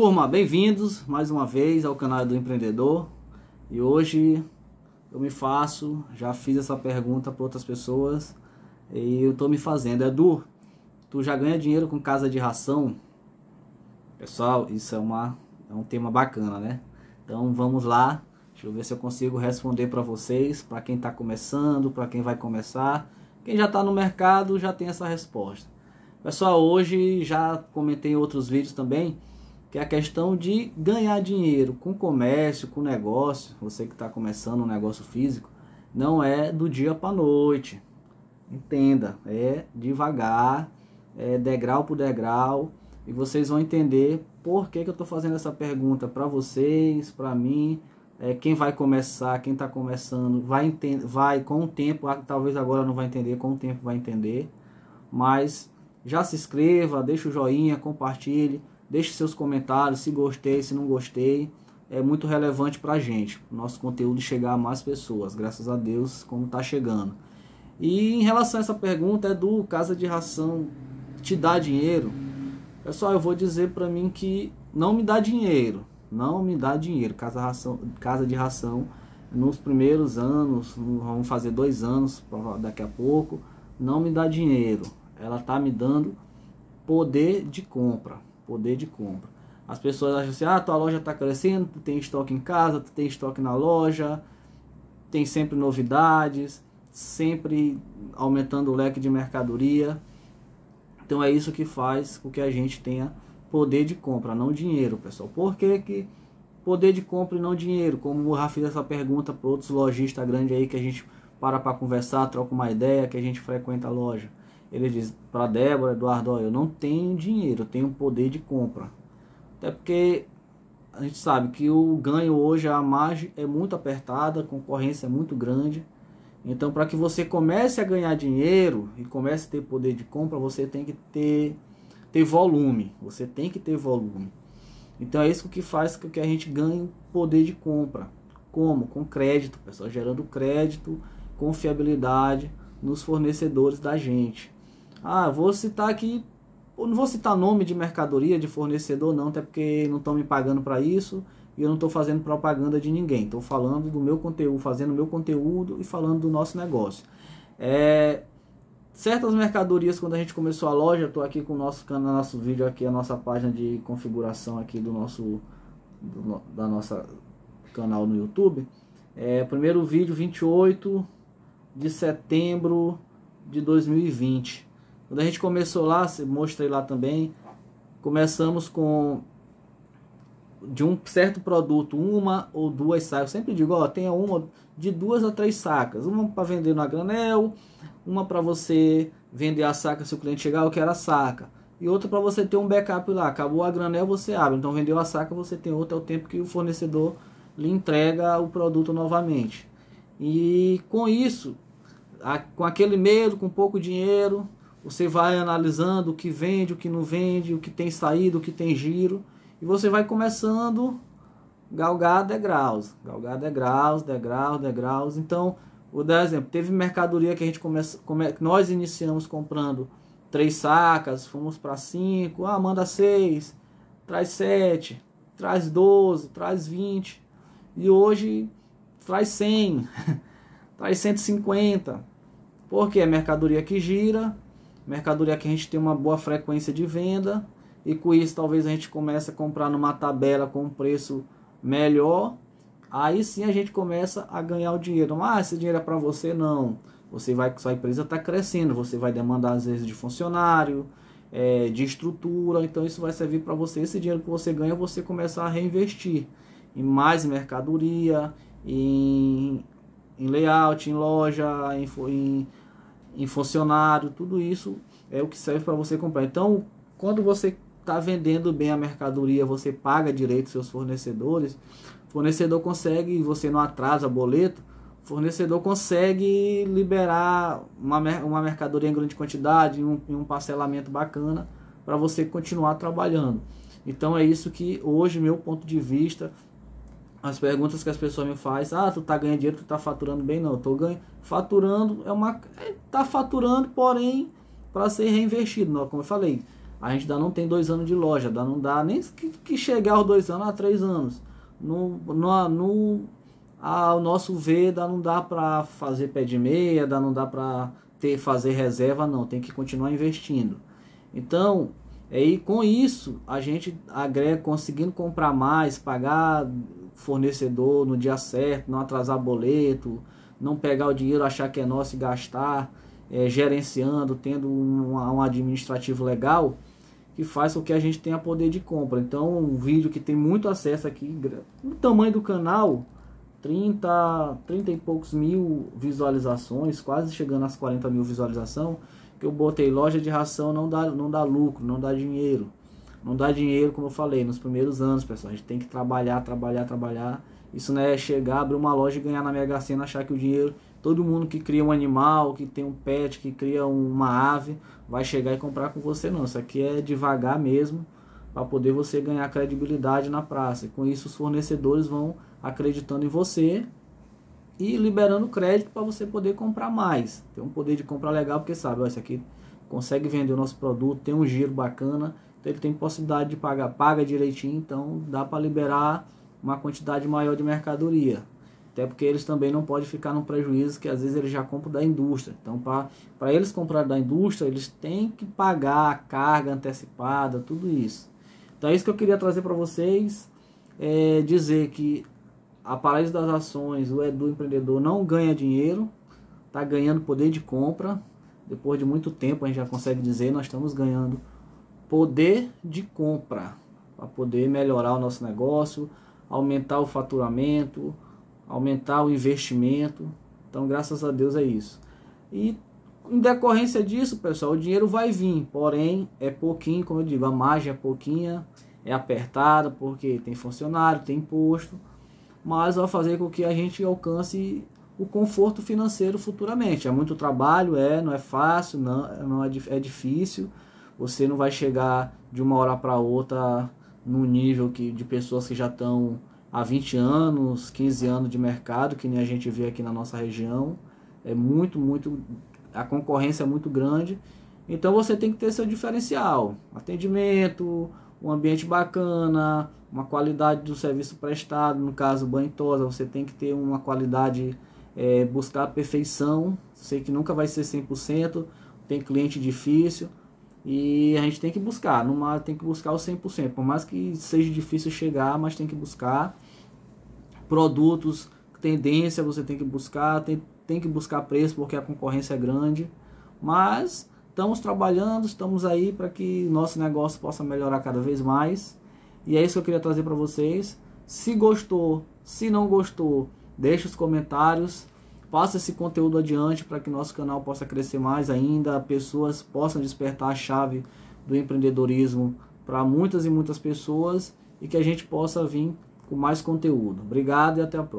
Turma, bem-vindos mais uma vez ao canal do empreendedor. E hoje eu me faço, já fiz essa pergunta para outras pessoas e eu tô me fazendo, Edu, tu já ganha dinheiro com casa de ração? Pessoal, isso é uma é um tema bacana, né? Então vamos lá. Deixa eu ver se eu consigo responder para vocês, para quem está começando, para quem vai começar. Quem já está no mercado já tem essa resposta. Pessoal, hoje já comentei em outros vídeos também que é a questão de ganhar dinheiro com comércio, com negócio. Você que está começando um negócio físico, não é do dia para noite. Entenda, é devagar, é degrau por degrau, e vocês vão entender por que, que eu estou fazendo essa pergunta para vocês, para mim. É, quem vai começar, quem está começando, vai, entender, vai com o tempo, talvez agora não vai entender, com o tempo vai entender, mas já se inscreva, deixa o joinha, compartilhe, Deixe seus comentários, se gostei, se não gostei. É muito relevante para a gente, nosso conteúdo chegar a mais pessoas, graças a Deus, como está chegando. E em relação a essa pergunta, é do Casa de Ração te dá dinheiro? Pessoal, eu vou dizer para mim que não me dá dinheiro, não me dá dinheiro. Casa, ração, casa de Ração, nos primeiros anos, vamos fazer dois anos daqui a pouco, não me dá dinheiro. Ela tá me dando poder de compra poder de compra. As pessoas acham assim: ah, tua loja está crescendo, tu tem estoque em casa, tu tem estoque na loja, tem sempre novidades, sempre aumentando o leque de mercadoria. Então é isso que faz com que a gente tenha poder de compra, não dinheiro, pessoal. Por que, que poder de compra e não dinheiro? Como o Rafa fez essa pergunta para outros lojistas grandes aí que a gente para para conversar, troca uma ideia, que a gente frequenta a loja. Ele diz para Débora, Eduardo, ó, eu não tenho dinheiro, eu tenho poder de compra. Até porque a gente sabe que o ganho hoje, a margem é muito apertada, a concorrência é muito grande. Então, para que você comece a ganhar dinheiro e comece a ter poder de compra, você tem que ter, ter volume. Você tem que ter volume. Então, é isso que faz com que a gente ganhe poder de compra. Como? Com crédito, pessoal. Gerando crédito, confiabilidade nos fornecedores da gente. Ah, vou citar aqui, não vou citar nome de mercadoria, de fornecedor não, até porque não estão me pagando para isso e eu não estou fazendo propaganda de ninguém. Estou falando do meu conteúdo, fazendo meu conteúdo e falando do nosso negócio. É, certas mercadorias quando a gente começou a loja, estou aqui com o nosso canal, nosso vídeo aqui, a nossa página de configuração aqui do nosso do, da nossa canal no YouTube. É, primeiro vídeo 28 de setembro de 2020. Quando a gente começou lá, mostrei lá também, começamos com de um certo produto, uma ou duas sacas. Eu sempre digo, ó, tenha uma de duas a três sacas. Uma para vender na granel, uma para você vender a saca se o cliente chegar, eu quero a saca. E outra para você ter um backup lá. Acabou a granel, você abre. Então vendeu a saca, você tem outra ao é tempo que o fornecedor lhe entrega o produto novamente. E com isso, a, com aquele medo, com pouco dinheiro, você vai analisando o que vende, o que não vende, o que tem saído, o que tem giro. E você vai começando galgar degraus, galgar degraus, degraus, degraus. Então, vou dar exemplo. Teve mercadoria que a gente começa, come, nós iniciamos comprando três sacas, fomos para cinco, ah, manda seis, traz sete, traz doze, traz vinte. E hoje traz cem, traz cento e cinquenta. Porque é mercadoria que gira, mercadoria que a gente tem uma boa frequência de venda e com isso talvez a gente comece a comprar numa tabela com um preço melhor. Aí sim a gente começa a ganhar o dinheiro. Ah, esse dinheiro é para você não. Você vai, sua empresa está crescendo, você vai demandar às vezes de funcionário, é, de estrutura. Então isso vai servir para você. Esse dinheiro que você ganha, você começa a reinvestir em mais mercadoria, em, em layout, em loja, em, em em funcionário, tudo isso é o que serve para você comprar. Então, quando você está vendendo bem a mercadoria, você paga direito seus fornecedores, fornecedor consegue, você não atrasa boleto, fornecedor consegue liberar uma, uma mercadoria em grande quantidade, em um, um, parcelamento bacana, para você continuar trabalhando. Então é isso que hoje, meu ponto de vista, as perguntas que as pessoas me fazem, ah, tu tá ganhando dinheiro, tu tá faturando bem, não, eu tô ganhando, faturando é uma, é, tá faturando, porém, para ser reinvestido, não, como eu falei, a gente ainda não tem dois anos de loja, dá não dá nem que, que chegar aos dois anos, a três anos, no, no, no ao nosso ver, dá, não dá para fazer pé de meia, dá, não dá para ter fazer reserva, não, tem que continuar investindo. Então, aí é, com isso, a gente agrega, conseguindo comprar mais, pagar fornecedor no dia certo, não atrasar boleto, não pegar o dinheiro, achar que é nosso e gastar, é, gerenciando, tendo um, um administrativo legal, que faz com que a gente tenha poder de compra. Então, um vídeo que tem muito acesso aqui, o tamanho do canal, 30, 30 e poucos mil visualizações, quase chegando às 40 mil visualizações, que eu botei loja de ração não dá, não dá lucro, não dá dinheiro. Não dá dinheiro, como eu falei, nos primeiros anos, pessoal. A gente tem que trabalhar, trabalhar, trabalhar. Isso não é chegar, abrir uma loja e ganhar na Mega Sena, achar que o dinheiro. Todo mundo que cria um animal, que tem um pet, que cria uma ave, vai chegar e comprar com você, não. Isso aqui é devagar mesmo, para poder você ganhar credibilidade na praça. E com isso, os fornecedores vão acreditando em você e liberando crédito para você poder comprar mais. Tem um poder de compra legal, porque sabe, ó, esse aqui consegue vender o nosso produto, tem um giro bacana então ele tem possibilidade de pagar, paga direitinho, então dá para liberar uma quantidade maior de mercadoria. Até porque eles também não podem ficar num prejuízo que às vezes eles já compram da indústria. Então, para eles comprar da indústria, eles têm que pagar a carga antecipada, tudo isso. Então, é isso que eu queria trazer para vocês. É dizer que a paralisia das ações o do empreendedor não ganha dinheiro, está ganhando poder de compra. Depois de muito tempo, a gente já consegue dizer, nós estamos ganhando poder de compra para poder melhorar o nosso negócio, aumentar o faturamento, aumentar o investimento. Então, graças a Deus é isso. E em decorrência disso, pessoal, o dinheiro vai vir, porém é pouquinho, como eu digo, a margem é pouquinha, é apertada porque tem funcionário, tem imposto, mas vai fazer com que a gente alcance o conforto financeiro futuramente. É muito trabalho, é, não é fácil, não, não é, é difícil você não vai chegar de uma hora para outra no nível que, de pessoas que já estão há 20 anos, 15 anos de mercado, que nem a gente vê aqui na nossa região. É muito, muito. A concorrência é muito grande. Então você tem que ter seu diferencial. Atendimento, um ambiente bacana, uma qualidade do serviço prestado, no caso banho tosa, você tem que ter uma qualidade, é, buscar a perfeição, sei que nunca vai ser 100%, tem cliente difícil, e a gente tem que buscar, numa, tem que buscar o 100%, por mais que seja difícil chegar, mas tem que buscar produtos, tendência, você tem que buscar, tem, tem que buscar preço porque a concorrência é grande, mas estamos trabalhando, estamos aí para que nosso negócio possa melhorar cada vez mais. E é isso que eu queria trazer para vocês. Se gostou, se não gostou, deixe os comentários. Passa esse conteúdo adiante para que nosso canal possa crescer mais ainda, pessoas possam despertar a chave do empreendedorismo para muitas e muitas pessoas e que a gente possa vir com mais conteúdo. Obrigado e até a próxima.